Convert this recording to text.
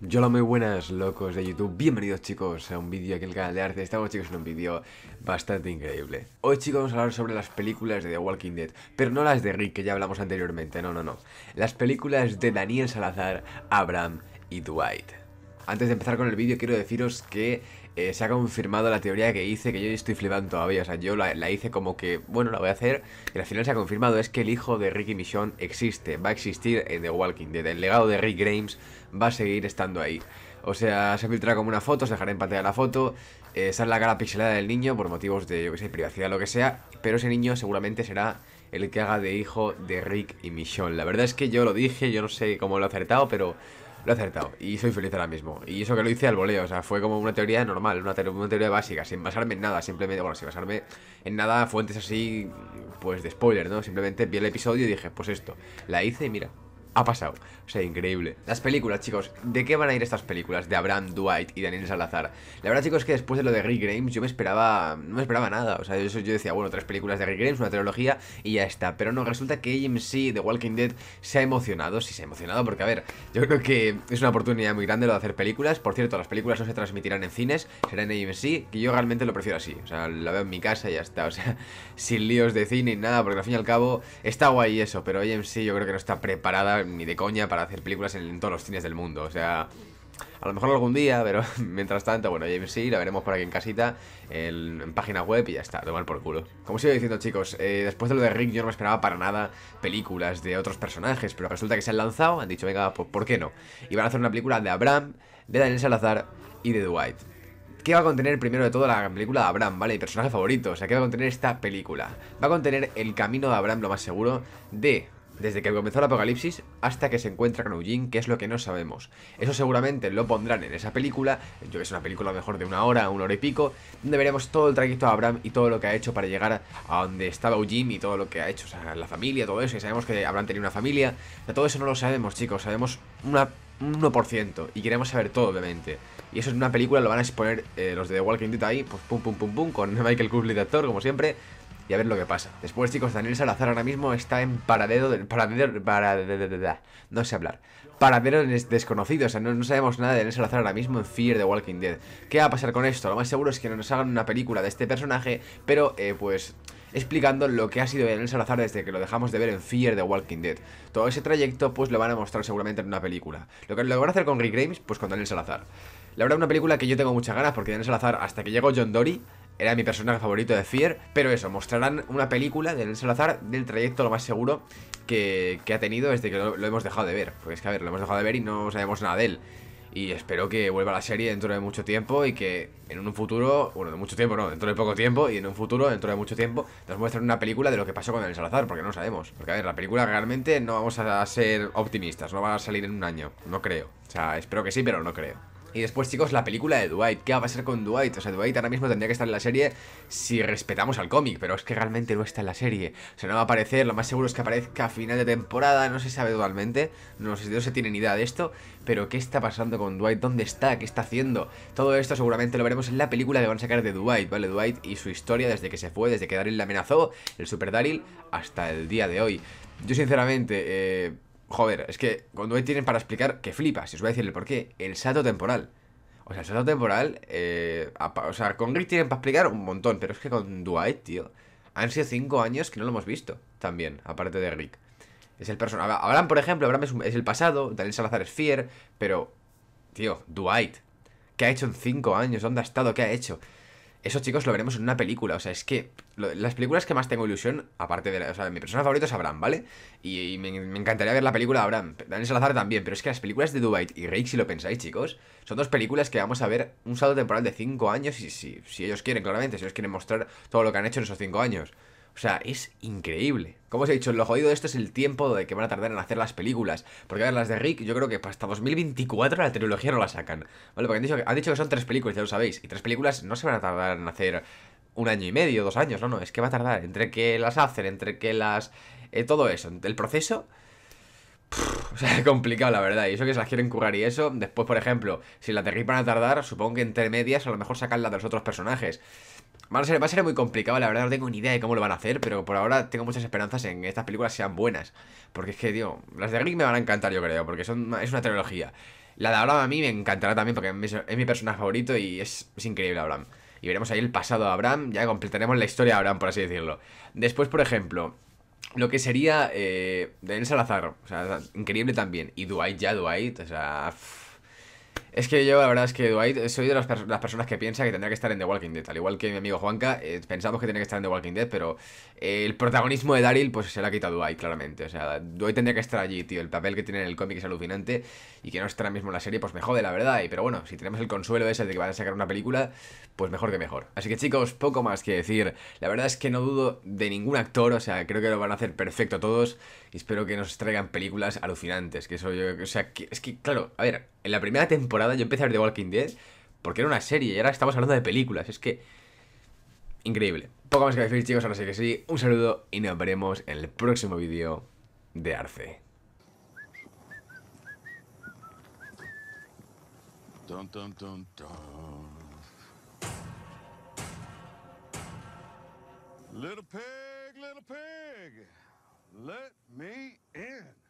Hola muy buenas locos de YouTube, bienvenidos chicos a un vídeo aquí en el canal de arte, estamos chicos en un vídeo bastante increíble Hoy chicos vamos a hablar sobre las películas de The Walking Dead, pero no las de Rick que ya hablamos anteriormente, no, no, no Las películas de Daniel Salazar, Abraham y Dwight antes de empezar con el vídeo quiero deciros que eh, se ha confirmado la teoría que hice, que yo estoy flipando todavía. O sea, yo la, hice como que, bueno, la voy a hacer. Y al final se ha confirmado es que el hijo de Rick y Michon existe, va a existir en The Walking Dead. El legado de Rick Grimes va a seguir estando ahí. O sea, se ha filtrado como una foto, se dejará en pantalla la foto. Eh, sale la cara pixelada del niño por motivos de, yo que sé, privacidad, lo que sea. Pero ese niño seguramente será el que haga de hijo de Rick y Michonne. La verdad es que yo lo dije, yo no sé cómo lo he acertado, pero lo he acertado y soy feliz ahora mismo. Y eso que lo hice al voleo, o sea, fue como una teoría normal, una, teoría, básica, sin basarme en nada, simplemente, bueno, sin basarme en nada, fuentes así, pues de spoiler, ¿no? Simplemente vi el episodio y dije, pues esto, la hice y mira, ha pasado. O sea, increíble. Las películas, chicos. ¿De qué van a ir estas películas? De Abraham Dwight y Daniel Salazar. La verdad, chicos, es que después de lo de Rick Grimes, yo me esperaba. No me esperaba nada. O sea, yo, yo decía, bueno, tres películas de Rick Grimes, una trilogía y ya está. Pero no, resulta que AMC de Walking Dead se ha emocionado. Sí, se ha emocionado porque, a ver, yo creo que es una oportunidad muy grande lo de hacer películas. Por cierto, las películas no se transmitirán en cines, será en AMC, que yo realmente lo prefiero así. O sea, la veo en mi casa y ya está. O sea, sin líos de cine y nada, porque al fin y al cabo está guay eso, pero AMC yo creo que no está preparada ni de coña para hacer películas en, todos los cines del mundo. O sea, a lo mejor algún día, pero mientras tanto, bueno, James sí, la veremos por aquí en casita, en, página web y ya está, mal por culo. Como os iba diciendo, chicos, eh, después de lo de Rick, yo no me esperaba para nada películas de otros personajes, pero resulta que se han lanzado, han dicho, venga, pues, ¿por qué no? Y van a hacer una película de Abraham, de Daniel Salazar y de Dwight. ¿Qué va a contener primero de todo la película de Abraham, ¿vale? Mi personaje favorito, o sea, ¿qué va a contener esta película? Va a contener el camino de Abraham, lo más seguro, de desde que comenzó el apocalipsis hasta que se encuentra con Eugene, que es lo que no sabemos. Eso seguramente lo pondrán en esa película, yo que es una película mejor de una hora, una hora y pico, donde veremos todo el trayecto de Abraham y todo lo que ha hecho para llegar a donde estaba Eugene y todo lo que ha hecho, o sea, la familia, todo eso, y sabemos que Abraham tenía una familia, de todo eso no lo sabemos, chicos, sabemos una, un 1% y queremos saber todo, obviamente. Y eso en una película lo van a exponer eh, los de The Walking Dead ahí, pues pum pum pum pum, con Michael Cruzley de actor, como siempre, y a ver lo que pasa. Después, chicos, Daniel Salazar ahora mismo está en paradero del paradero para no sé hablar. Paradero desconocido, o sea, no, sabemos nada de Daniel Salazar ahora mismo en Fear the Walking Dead. ¿Qué va a pasar con esto? Lo más seguro es que nos hagan una película de este personaje, pero eh, pues explicando lo que ha sido Daniel Salazar desde que lo dejamos de ver en Fear the Walking Dead. Todo ese trayecto pues lo van a mostrar seguramente en una película. Lo que lo van a hacer con Rick Grimes pues con Daniel Salazar. La verdad, una película que yo tengo muchas ganas porque Daniel Salazar, hasta que llegó John Dory, era mi personaje favorito de Fear, pero eso, mostrarán una película de Nelson Salazar del trayecto lo más seguro que, que ha tenido desde que lo, hemos dejado de ver. Porque es que, a ver, lo hemos dejado de ver y no sabemos nada de él. Y espero que vuelva a la serie dentro de mucho tiempo y que en un futuro, bueno, de mucho tiempo no, dentro de poco tiempo y en un futuro, dentro de mucho tiempo, nos muestren una película de lo que pasó con el Salazar, porque no sabemos. Porque a ver, la película realmente no vamos a ser optimistas, no va a salir en un año, no creo. O sea, espero que sí, pero no creo. Y después, chicos, la película de Dwight. ¿Qué va a pasar con Dwight? O sea, Dwight ahora mismo tendría que estar en la serie si respetamos al cómic, pero es que realmente no está en la serie. O sea, no va a aparecer, lo más seguro es que aparezca a final de temporada, no se sabe dualmente. no, sé, si no se tiene ni idea de esto, pero ¿qué está pasando con Dwight? ¿Dónde está? ¿Qué está haciendo? Todo esto seguramente lo veremos en la película que van a sacar de Dwight, ¿vale? Dwight y su historia desde que se fue, desde que Daryl le amenazó, el Super Daryl, hasta el día de hoy. Yo sinceramente, eh Joder, es que con Dwight tienen para explicar que flipas, y os voy a decir el porqué. El salto temporal. O sea, el salto temporal. Eh, o sea, con Rick tienen para explicar un montón, pero es que con Dwight, tío. Han sido cinco años que no lo hemos visto también, aparte de Rick. Es el personaje. Abraham, por ejemplo, Abraham es, es, el pasado, Daniel Salazar es Fier, pero. Tío, Dwight. ¿Qué ha hecho en cinco años? ¿Dónde ha estado? ¿Qué ha hecho? Eso, chicos, lo veremos en una película. O sea, es que las películas que más tengo ilusión, aparte de. o sea, mi persona favorita es Abraham, ¿vale? Y, me, encantaría ver la película de Abraham. Daniel Salazar también, pero es que las películas de Dubai y Rake, si lo pensáis, chicos, son dos películas que vamos a ver un salto temporal de 5 años. Y si, si ellos quieren, claramente, si ellos quieren mostrar todo lo que han hecho en esos 5 años. O sea, es increíble. Como os he dicho, lo jodido de esto es el tiempo de que van a tardar en hacer las películas. Porque, a ver, las de Rick, yo creo que hasta 2024 la trilogía no la sacan. ¿Vale? Porque han dicho, que, son tres películas, ya lo sabéis. Y tres películas no se van a tardar en hacer un año y medio, dos años. No, no, es que va a tardar. Entre que las hacen, entre que las... Eh, todo eso, el proceso o sea, complicado, la verdad. Y eso que se las quieren currar y eso. Después, por ejemplo, si la Rick van a tardar, supongo que entre medias a lo mejor sacan las de los otros personajes. Va a, ser, muy complicado, la verdad no tengo ni idea de cómo lo van a hacer, pero por ahora tengo muchas esperanzas en que estas películas sean buenas. Porque es que, digo, las de Rick me van a encantar, yo creo, porque es una trilogía. La de Abraham a mí me encantará también, porque es mi personaje favorito y es, es increíble Abraham. Y veremos ahí el pasado de Abraham, ya completaremos la historia de Abraham, por así decirlo. Después, por ejemplo, lo que sería eh, Salazarro, Salazar, o sea, increíble también. Y Dwight ya, Dwight, o sea, es que yo la verdad es que Dwight soy de las, personas que piensa que tendría que estar en The Walking Dead. Al igual que mi amigo Juanca, eh, pensamos que tiene que estar en The Walking Dead, pero eh, el protagonismo de Daryl pues se le ha quitado Dwight, claramente. O sea, Dwight tendría que estar allí, tío. El papel que tiene en el cómic es alucinante y que no está ahora mismo en la serie, pues me jode, la verdad. Y, pero bueno, si tenemos el consuelo ese de que van a sacar una película, pues mejor que mejor. Así que chicos, poco más que decir. La verdad es que no dudo de ningún actor, o sea, creo que lo van a hacer perfecto todos y espero que nos traigan películas alucinantes. Que eso yo, o sea, es que, claro, a ver en la primera temporada yo empecé a ver The Walking Dead porque era una serie y ahora estamos hablando de películas. Es que. Increíble. Poco más que decir, chicos. Ahora sí que sí. Un saludo y nos veremos en el próximo vídeo de Arce. Little pig, little pig, let me in.